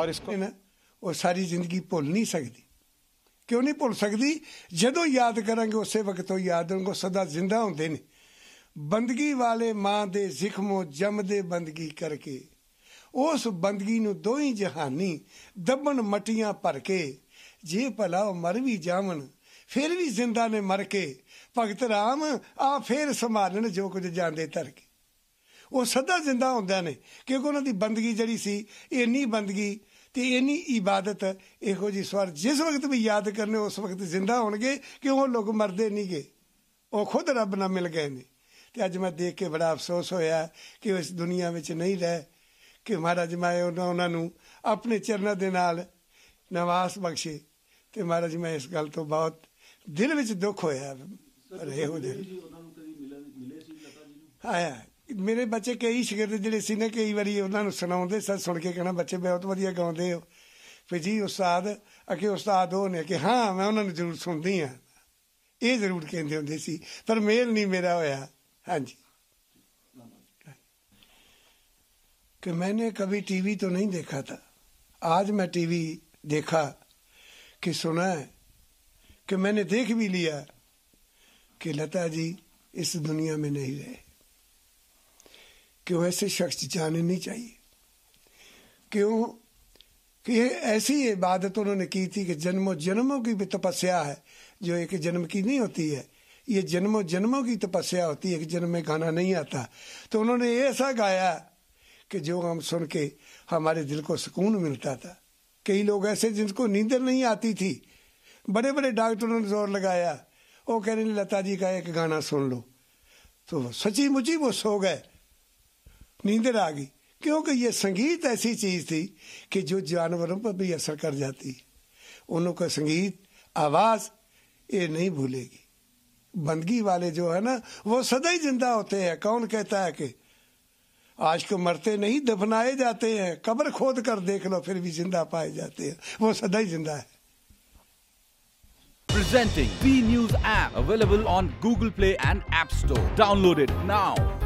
ਔਰ ਇਸ ਕੋ ਉਹ ਸਾਰੀ ਜ਼ਿੰਦਗੀ ਭੁੱਲ ਨਹੀਂ ਸਕਦੀ ਕਿਉਂ ਨਹੀਂ ਭੁੱਲ ਸਕਦੀ ਜਦੋਂ ਯਾਦ ਕਰਾਂਗੇ ਉਸੇ ਵਕਤ ਉਹ ਯਾਦ ਕੋ ਸਦਾ ਜ਼ਿੰਦਾ ਹੁੰਦੇ ਨੇ ਬੰਦਗੀ ਵਾਲੇ ਮਾਂ ਦੇ ਜ਼ਖਮੋਂ ਜੰਮਦੇ ਬੰਦਗੀ ਕਰਕੇ ਉਸ ਬੰਦਗੀ ਨੂੰ ਦੋਹੀ ਜਹਾਨੀ ਦੱਬਣ ਮਟੀਆਂ ਭਰ ਕੇ ਜੇ ਭਲਾ ਉਹ ਮਰ ਵੀ ਜਾਵਣ ਫਿਰ ਵੀ ਜ਼ਿੰਦਾ ਨੇ ਮਰ ਕੇ ਭਗਤ ਰਾਮ ਆ ਫੇਰ ਸੰਭਾਲਣ ਜੋ ਕੁਝ ਜਾਂਦੇ ਤਰ ਕੇ ਉਹ ਸਦਾ ਜ਼ਿੰਦਾ ਹੁੰਦਿਆਂ ਨੇ ਕਿਉਂਕਿ ਉਹਨਾਂ ਦੀ ਬੰਦਗੀ ਜਿਹੜੀ ਸੀ ਇੰਨੀ ਬੰਦਗੀ ਤੇ ਇੰਨੀ ਇਬਾਦਤ ਇਹੋ ਜੀ ਸਵਰ ਜਿਸ ਵਕਤ ਵੀ ਯਾਦ ਕਰਨੇ ਉਸ ਵਕਤ ਜ਼ਿੰਦਾ ਹੋਣਗੇ ਕਿ ਉਹ ਲੋਕ ਮਰਦੇ ਨਹੀਂਗੇ ਉਹ ਖੁਦ ਰੱਬ ਨਾਲ ਮਿਲ ਗਏ ਨੇ ਤੇ ਅੱਜ ਮੈਂ ਦੇਖ ਕੇ ਬੜਾ ਅਫਸੋਸ ਹੋਇਆ ਕਿ ਇਸ ਦੁਨੀਆ ਵਿੱਚ ਨਹੀਂ ਰਹਿ ਕਿ ਮਹਾਰਾਜ ਮੈਂ ਉਹਨਾਂ ਨੂੰ ਆਪਣੇ ਚਰਨਾਂ ਦੇ ਨਾਲ ਨਵਾਸ ਬਖਸ਼ੇ ਤੇ ਮਹਾਰਾਜ ਮੈਂ ਇਸ ਗੱਲ ਤੋਂ ਬਹੁਤ ਦਿਲ ਵਿੱਚ ਦੁੱਖ ਹੋਇਆ ਰਹੇ ਹੋ ਜੀ ਆਇਆ ਮੇਰੇ ਬੱਚੇ ਕਈ ਸ਼ਗਿਰਦ ਜਿਹੜੇ ਸੀ ਨੇ ਕਈ ਵਾਰੀ ਉਹਨਾਂ ਨੂੰ ਸੁਣਾਉਂਦੇ ਸਨ ਸੁਣ ਕੇ ਕਹਿੰਦਾ ਬੱਚੇ ਬਹੁਤ ਵਧੀਆ ਗਾਉਂਦੇ ਹੋ ਫਿਰ ਜੀ ਉਸਤਾਦ ਅਕੇ ਉਸਤਾਦ ਉਹ ਨੇ ਕਿ ਹਾਂ ਮੈਂ ਉਹਨਾਂ ਨੂੰ ਜ਼ਰੂਰ ਸੁਣਦੀ ਆ ਇਹ ਜ਼ਰੂਰ ਕਹਿੰਦੇ ਹੁੰਦੇ ਸੀ ਪਰ ਮੇਲ ਨਹੀਂ ਮੇਰਾ ਹੋਇਆ ਹਾਂਜੀ ਕਿ ਮੈਨੇ कभी ਟੀਵੀ ਤੋਂ ਨਹੀਂ ਦੇਖਾ था आज ਮੈਂ ਟੀਵੀ ਦੇਖਾ ਕਿ ਸੁਣਾ ਕਿ ਮੈਨੇ ਦੇਖ ਵੀ ਲਿਆ ਕਿ ਲਤਾ ਜੀ ਇਸ ਦੁਨੀਆ ਮੇ ਨਹੀਂ ਰਹੇ क्यों ऐसे शख्स जाने नहीं चाहिए क्यों कि ये ऐसी इबादत उन्होंने की थी कि जन्मों जन्मों की भी तपस्या है जो एक जन्म की नहीं होती है ये जन्मों जन्मों की तपस्या होती है एक जन्म में गाना नहीं आता तो उन्होंने ऐसा गाया कि जो हम सुन के हमारे दिल को सुकून मिलता था कई लोग ऐसे जिनको नींद नहीं आती थी बड़े बड़े डॉक्टरों ने जोर लगाया वो कह रहे लता जी का एक गाना सुन लो तो सची मुची वो सो गए नींदर आ गई क्योंकि ये संगीत ऐसी चीज थी कि जो जानवरों पर भी असर कर जाती है का संगीत आवाज ये नहीं भूलेगी बंदगी वाले जो है ना वो सदा ही जिंदा होते हैं कौन कहता है कि आज को तो मरते नहीं दफनाए जाते हैं कब्र खोद कर देख लो फिर भी जिंदा पाए जाते हैं वो सदा ही जिंदा है presenting B news app available on Google play and app store Download it now.